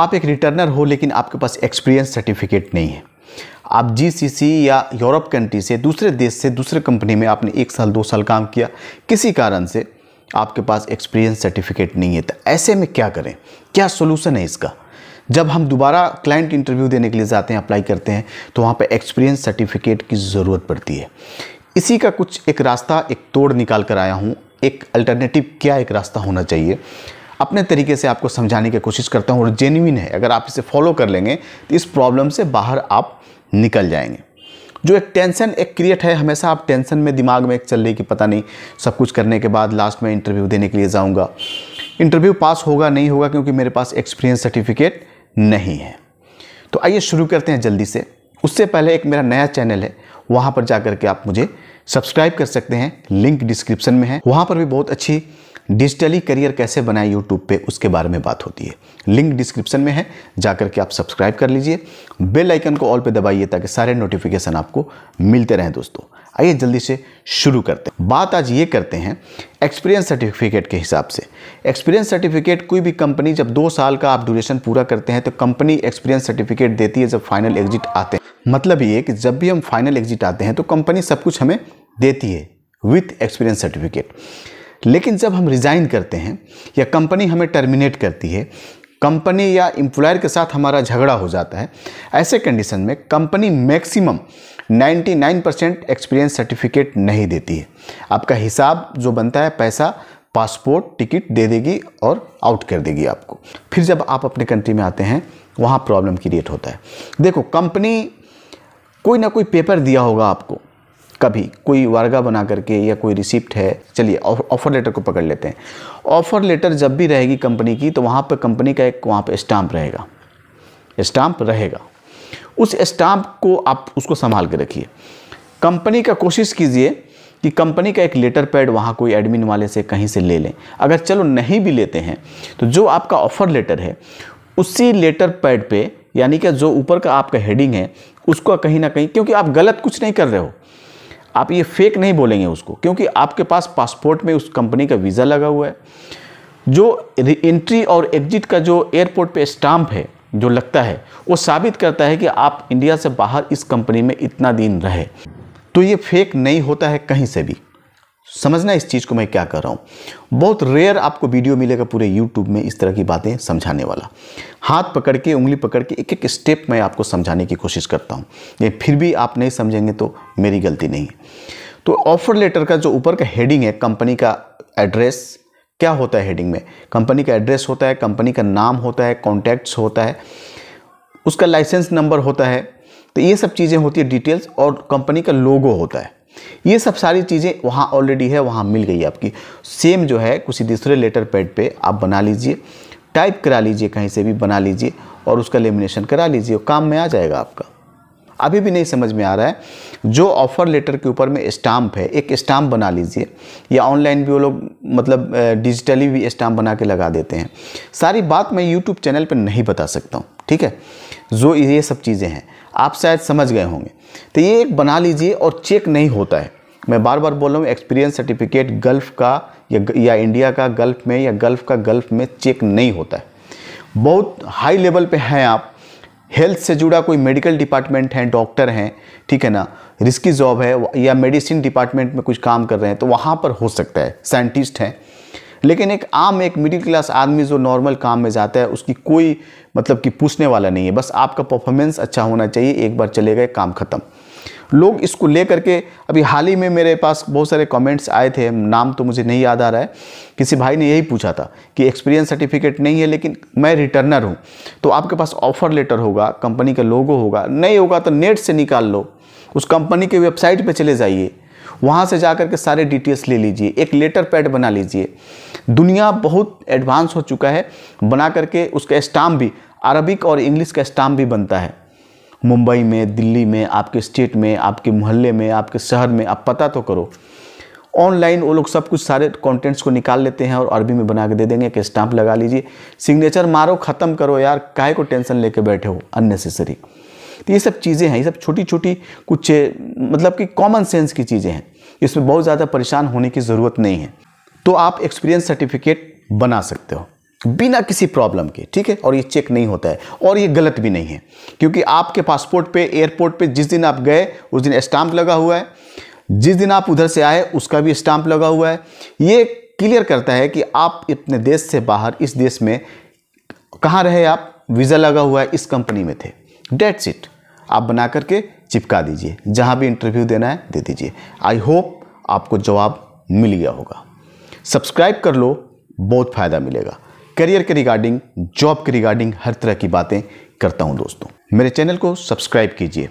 आप एक रिटर्नर हो लेकिन आपके पास एक्सपीरियंस सर्टिफिकेट नहीं है आप जीसीसी या यूरोप कंट्री से दूसरे देश से दूसरे कंपनी में आपने एक साल दो साल काम किया किसी कारण से आपके पास एक्सपीरियंस सर्टिफिकेट नहीं है तो ऐसे में क्या करें क्या सोल्यूशन है इसका जब हम दोबारा क्लाइंट इंटरव्यू देने के लिए जाते हैं अप्लाई करते हैं तो वहाँ पर एक्सपीरियंस सर्टिफिकेट की ज़रूरत पड़ती है इसी का कुछ एक रास्ता एक तोड़ निकाल कर आया हूँ एक अल्टरनेटिव क्या एक रास्ता होना चाहिए अपने तरीके से आपको समझाने की कोशिश करता हूँ और जेन्यून है अगर आप इसे फॉलो कर लेंगे तो इस प्रॉब्लम से बाहर आप निकल जाएंगे जो एक टेंशन एक क्रिएट है हमेशा आप टेंशन में दिमाग में एक चल रही कि पता नहीं सब कुछ करने के बाद लास्ट में इंटरव्यू देने के लिए जाऊँगा इंटरव्यू पास होगा नहीं होगा क्योंकि मेरे पास एक्सपीरियंस सर्टिफिकेट नहीं है तो आइए शुरू करते हैं जल्दी से उससे पहले एक मेरा नया चैनल है वहाँ पर जा के आप मुझे सब्सक्राइब कर सकते हैं लिंक डिस्क्रिप्शन में है वहाँ पर भी बहुत अच्छी डिजिटली करियर कैसे बनाए यूट्यूब पे उसके बारे में बात होती है लिंक डिस्क्रिप्शन में है जाकर के आप सब्सक्राइब कर लीजिए बेल आइकन को ऑल पे दबाइए ताकि सारे नोटिफिकेशन आपको मिलते रहें दोस्तों आइए जल्दी से शुरू करते हैं बात आज ये करते हैं एक्सपीरियंस सर्टिफिकेट के हिसाब से एक्सपीरियंस सर्टिफिकेट कोई भी कंपनी जब दो साल का आप ड्यूरेशन पूरा करते हैं तो कंपनी एक्सपीरियंस सर्टिफिकेट देती है जब फाइनल एग्जिट आते हैं मतलब ये कि जब भी हम फाइनल एग्जिट आते हैं तो कंपनी सब कुछ हमें देती है विथ एक्सपीरियंस सर्टिफिकेट लेकिन जब हम रिज़ाइन करते हैं या कंपनी हमें टर्मिनेट करती है कंपनी या एम्प्लॉयर के साथ हमारा झगड़ा हो जाता है ऐसे कंडीशन में company maximum 99 percent experience certificate नहीं देती है आपका हिसाब जो बनता है पैसा पासपोर्ट टिकट दे देगी और आउट कर देगी आपको फिर जब आप अपने कंट्री में आते हैं वहाँ प्रॉब्लम क्रिएट होता है देखो कंपनी कोई ना कोई पेपर दिया होगा आपको कभी कोई वर्गा बना करके या कोई रिसिप्ट है चलिए ऑफर लेटर को पकड़ लेते हैं ऑफर लेटर जब भी रहेगी कंपनी की तो वहाँ पर कंपनी का एक वहाँ पर स्टाम्प रहेगा स्टाम्प रहेगा उस स्टाम्प को आप उसको संभाल के रखिए कंपनी का कोशिश कीजिए कि कंपनी का एक लेटर पैड वहाँ कोई एडमिन वाले से कहीं से ले लें अगर चलो नहीं भी लेते हैं तो जो आपका ऑफ़र लेटर है उसी लेटर पैड पे यानी कि जो ऊपर का आपका हेडिंग है उसको कहीं ना कहीं क्योंकि आप गलत कुछ नहीं कर रहे हो आप ये फेक नहीं बोलेंगे उसको क्योंकि आपके पास पासपोर्ट में उस कंपनी का वीज़ा लगा हुआ है जो एंट्री और एग्जिट का जो एयरपोर्ट पे स्टाम्प है जो लगता है वो साबित करता है कि आप इंडिया से बाहर इस कंपनी में इतना दिन रहे तो ये फेक नहीं होता है कहीं से भी समझना इस चीज़ को मैं क्या कर रहा हूँ बहुत रेयर आपको वीडियो मिलेगा पूरे यूट्यूब में इस तरह की बातें समझाने वाला हाथ पकड़ के उंगली पकड़ के एक एक स्टेप मैं आपको समझाने की कोशिश करता हूँ ये फिर भी आप नहीं समझेंगे तो मेरी गलती नहीं है तो ऑफर लेटर का जो ऊपर का हेडिंग है कंपनी का एड्रेस क्या होता है हेडिंग में कंपनी का एड्रेस होता है कंपनी का नाम होता है कॉन्टैक्ट्स होता है उसका लाइसेंस नंबर होता है तो ये सब चीज़ें होती है डिटेल्स और कंपनी का लोगो होता है ये सब सारी चीज़ें वहाँ ऑलरेडी है वहाँ मिल गई आपकी सेम जो है किसी दूसरे लेटर पैड पे आप बना लीजिए टाइप करा लीजिए कहीं से भी बना लीजिए और उसका लेमिनेशन करा लीजिए काम में आ जाएगा आपका अभी भी नहीं समझ में आ रहा है जो ऑफ़र लेटर के ऊपर में स्टाम्प है एक स्टाम्प बना लीजिए या ऑनलाइन भी वो लोग मतलब डिजिटली भी स्टाम्प बना के लगा देते हैं सारी बात मैं यूट्यूब चैनल पर नहीं बता सकता हूँ ठीक है जो ये सब चीज़ें हैं आप शायद समझ गए होंगे तो ये एक बना लीजिए और चेक नहीं होता है मैं बार बार बोल रहा हूँ एक्सपीरियंस सर्टिफिकेट गल्फ़ का या या इंडिया का गल्फ़ में या गल्फ़ का गल्फ़ में चेक नहीं होता है बहुत हाई लेवल पे हैं आप हेल्थ से जुड़ा कोई मेडिकल डिपार्टमेंट है डॉक्टर हैं ठीक है ना रिस्की जॉब है या मेडिसिन डिपार्टमेंट में कुछ काम कर रहे हैं तो वहाँ पर हो सकता है साइंटिस्ट हैं लेकिन एक आम एक मिडिल क्लास आदमी जो नॉर्मल काम में जाता है उसकी कोई मतलब कि पूछने वाला नहीं है बस आपका परफॉर्मेंस अच्छा होना चाहिए एक बार चले गए काम ख़त्म लोग इसको ले करके अभी हाल ही में मेरे पास बहुत सारे कमेंट्स आए थे नाम तो मुझे नहीं याद आ रहा है किसी भाई ने यही पूछा था कि एक्सपीरियंस सर्टिफिकेट नहीं है लेकिन मैं रिटर्नर हूँ तो आपके पास ऑफर लेटर होगा कंपनी का लोगो होगा नहीं होगा तो नेट से निकाल लो उस कंपनी के वेबसाइट पर चले जाइए वहाँ से जा के सारे डिटेल्स ले लीजिए एक लेटर पैड बना लीजिए दुनिया बहुत एडवांस हो चुका है बना करके उसका स्टाम्प भी अरबिक और इंग्लिश का स्टाम्प भी बनता है मुंबई में दिल्ली में आपके स्टेट में आपके मोहल्ले में आपके शहर में आप पता तो करो ऑनलाइन वो लोग सब कुछ सारे कंटेंट्स को निकाल लेते हैं और अरबी में बना के दे देंगे कि स्टाम्प लगा लीजिए सिग्नेचर मारो ख़त्म करो यार काहे को टेंशन लेके बैठे हो अननेसेसरी तो ये सब चीज़ें हैं ये सब छोटी छोटी कुछ मतलब कि कॉमन सेंस की चीज़ें हैं इसमें बहुत ज़्यादा परेशान होने की ज़रूरत नहीं है तो आप एक्सपीरियंस सर्टिफिकेट बना सकते हो बिना किसी प्रॉब्लम के ठीक है और ये चेक नहीं होता है और ये गलत भी नहीं है क्योंकि आपके पासपोर्ट पे एयरपोर्ट पे जिस दिन आप गए उस दिन स्टाम्प लगा हुआ है जिस दिन आप उधर से आए उसका भी स्टाम्प लगा हुआ है ये क्लियर करता है कि आप अपने देश से बाहर इस देश में कहाँ रहे आप वीज़ा लगा हुआ है इस कंपनी में थे डेट्स इट आप बना करके चिपका दीजिए जहाँ भी इंटरव्यू देना है दे दीजिए आई होप आपको जवाब मिल गया होगा सब्सक्राइब कर लो बहुत फ़ायदा मिलेगा करियर के रिगार्डिंग जॉब के रिगार्डिंग हर तरह की बातें करता हूं दोस्तों मेरे चैनल को सब्सक्राइब कीजिए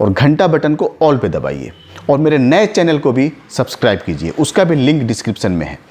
और घंटा बटन को ऑल पे दबाइए और मेरे नए चैनल को भी सब्सक्राइब कीजिए उसका भी लिंक डिस्क्रिप्शन में है